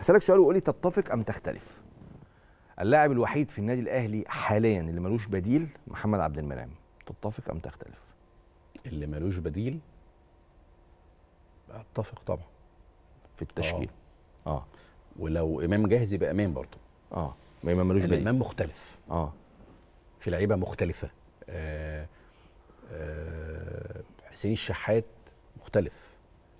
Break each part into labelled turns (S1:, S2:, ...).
S1: اسالك سؤال وقولي تتفق ام تختلف اللاعب الوحيد في النادي الاهلي حاليا اللي ملوش بديل محمد عبد المنعم تتفق ام تختلف اللي ملوش بديل اتفق طبعا في التشكيل اه, آه.
S2: ولو امام جاهز يبقى امام برضه اه ما امام ملوش بديل امام مختلف اه في لعيبه مختلفه آه آه حسين الشحات مختلف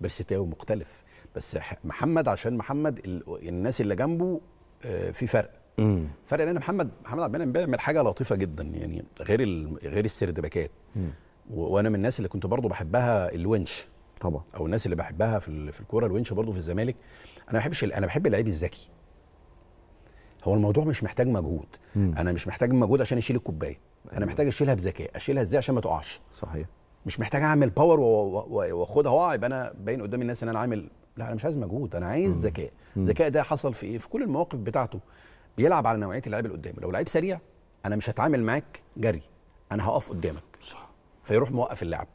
S2: برستاوي مختلف بس محمد عشان محمد الناس اللي جنبه آه، في فرق فرق لان محمد محمد عبد المنعم بيعمل حاجه لطيفه جدا يعني غير غير السردباكات وانا من الناس اللي كنت برضو بحبها الونش طبعا او الناس اللي بحبها في في الكوره الونش برضو في الزمالك انا ما بحبش انا بحب اللعيب الذكي هو الموضوع مش محتاج مجهود مم. انا مش محتاج مجهود عشان اشيل الكوبايه انا أيوة. محتاج اشيلها بذكاء اشيلها ازاي عشان ما تقعش صحيح مش محتاج اعمل باور واخدها واقع يبقى انا باين قدام الناس ان انا عامل لا انا مش عايز مجهود انا عايز ذكاء الذكاء ده حصل في ايه في كل المواقف بتاعته بيلعب على نوعيه اللعيب اللي قدامه لو لعيب سريع انا مش هتعامل معاك جري انا هقف قدامك صح فيروح موقف اللعب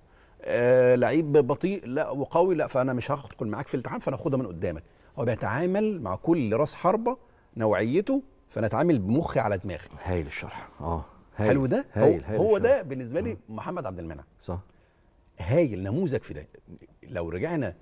S2: آه لعيب بطيء لا وقوي لا فانا مش هدخل معاك في التعامل فانا هاخدها من قدامك هو بيتعامل مع كل راس حربه نوعيته فانا اتعامل بمخي على دماغي هايل الشرح اه هايل. حلو ده هايل. هايل هو, هايل هو ده بالنسبه لي محمد عبد المنعم صح هايل نموذج في ده لو رجعنا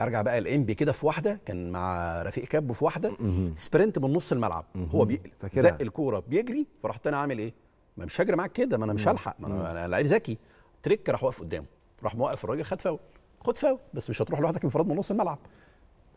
S2: ارجع بقى الانبي كده في واحده كان مع رفيق كابو في واحده سبرنت من نص الملعب هو بي... زق الكوره بيجري فرحت انا عامل ايه؟ ما مش هجري معاك كده ما انا مش هلحق ما انا, أنا لعيب ذكي تريك راح واقف قدامه راح موقف الراجل خد فاول خد فاول بس مش هتروح لوحدك انفراد من نص الملعب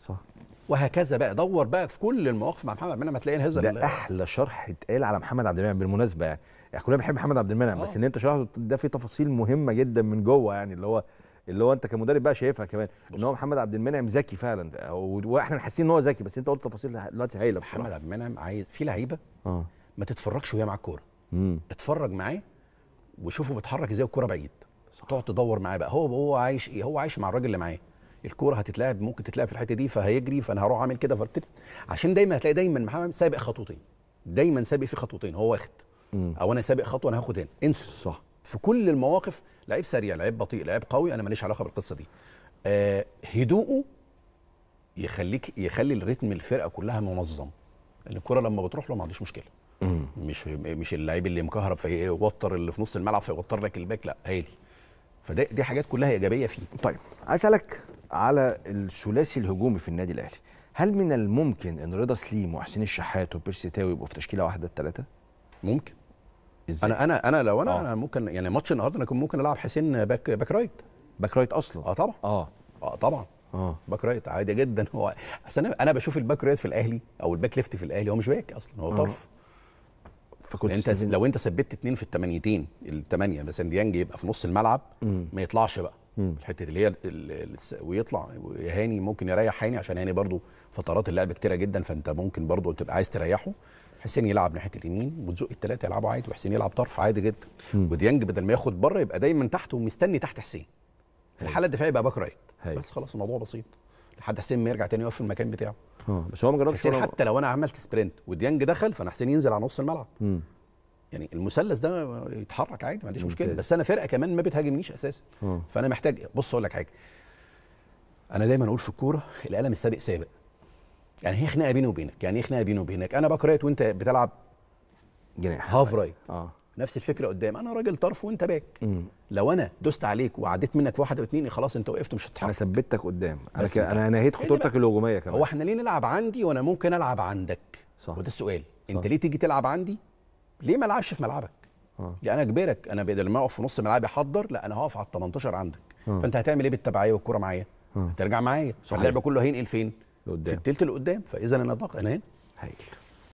S2: صح وهكذا بقى دور بقى في كل المواقف مع محمد عبد المنعم هتلاقي
S1: هذا ده احلى شرح اتقال على محمد عبد المنعم بالمناسبه يعني احنا كلنا بنحب محمد عبد المنعم آه. بس ان انت شرحته ده فيه تفاصيل مهمه جدا من جوه يعني اللي هو اللي هو انت كمدرب بقى شايفها كمان ان هو محمد عبد المنعم ذكي فعلا واحنا حاسين ان هو ذكي بس انت قلت تفاصيل دلوقتي هايله محمد عبد المنعم عايز في لعيبه اه ما تتفرجش وهي مع الكوره
S2: اتفرج معاه وشوفه بيتحرك ازاي والكوره بعيد تقعد تدور معاه بقى هو هو عايش ايه هو عايش مع الراجل اللي معاه الكوره هتتلعب ممكن تتلعب في الحته دي فهيجري فانا هروح اعمل كده فرتت عشان دايما هتلاقي دايما محمد سابق خطوتين دايما سابق في خطوتين هو واخد او انا سابق خطوه انا هاخد هنا انسى صح في كل المواقف لعيب سريع لعيب بطيء لعيب قوي انا ماليش علاقه بالقصه دي آه هدوءه يخليك يخلي الريتم الفرقه كلها منظم الكره لما بتروح له ما عندوش مشكله مم. مش مش اللعيب اللي مكهرب فيوتر اللي في نص الملعب فيوتر لك الباك لا هادي فدي دي حاجات كلها ايجابيه
S1: فيه طيب عايز اسالك على الثلاثي الهجومي في النادي الاهلي هل من الممكن ان رضا سليم وحسين الشحات وبيرسي تاوي يبقوا في تشكيله واحده الثلاثه ممكن ازاي انا انا انا لو انا, آه. أنا ممكن
S2: يعني ماتش النهارده انا كنت ممكن العب حسين باك باك رايت باك رايت اصلا اه طبعا اه اه طبعا اه باك رايت عادي جدا هو اصل انا انا بشوف الباك رايت في الاهلي او الباك ليفت في الاهلي هو مش باك اصلا هو آه. طرف فكنت يعني انت لو انت ثبت اثنين في الثمانيتين الثمانيه بس ديانج يبقى في نص الملعب مم. ما يطلعش بقى الحته اللي هي ويطلع هاني ممكن يريح هاني عشان هاني برضو فترات اللعب كتيره جدا فانت ممكن برضو تبقى عايز تريحه حسين يلعب ناحيه اليمين وتزق الثلاثه يلعبوا عادي وحسين يلعب طرف عادي جدا وديانج بدل ما ياخد بره يبقى دايما تحت ومستني تحت حسين في الحاله الدفاعيه يبقى باك رايت بس خلاص الموضوع بسيط لحد حسين ما يرجع تاني يقف في المكان بتاعه
S1: اه بس هو ما جربش حسين حتى
S2: لو انا عملت سبرنت وديانج دخل فانا حسين ينزل على نص الملعب مم. يعني المثلث ده يتحرك عادي ما عنديش مشكله بس انا فرقه كمان ما بتهاجمنيش اساسا فانا محتاج بص اقول لك حاجه انا دايما اقول في الكوره القلم السابق سابق يعني هي خناقه بيني وبينك يعني ايه خناقه بيني وبينك انا باك رايت وانت بتلعب جناح هاف رايت اه نفس الفكره قدام انا راجل طرف وانت باك لو انا دوست عليك وعديت منك في واحد او خلاص انت وقفت مش هتتحرك انا ثبتك قدام انا ك... انا نهيت خطورتك الهجوميه كمان هو احنا ليه نلعب عندي وانا ممكن العب عندك صح وده السؤال صح. انت ليه تيجي تلعب عندي ليه ما العبش في ملعبك؟ آه. ليه انا اجبرك انا بدل ما اقف في نص ملعبي احضر لا انا هقف على ال 18 عندك آه. فانت هتعمل ايه بالتبعيه والكوره معايا؟ آه. هترجع معايا فاللعب كله هينقل فين؟ لقدام في التلت اللي قدام فاذا انا ضغط انا هنا
S1: هايل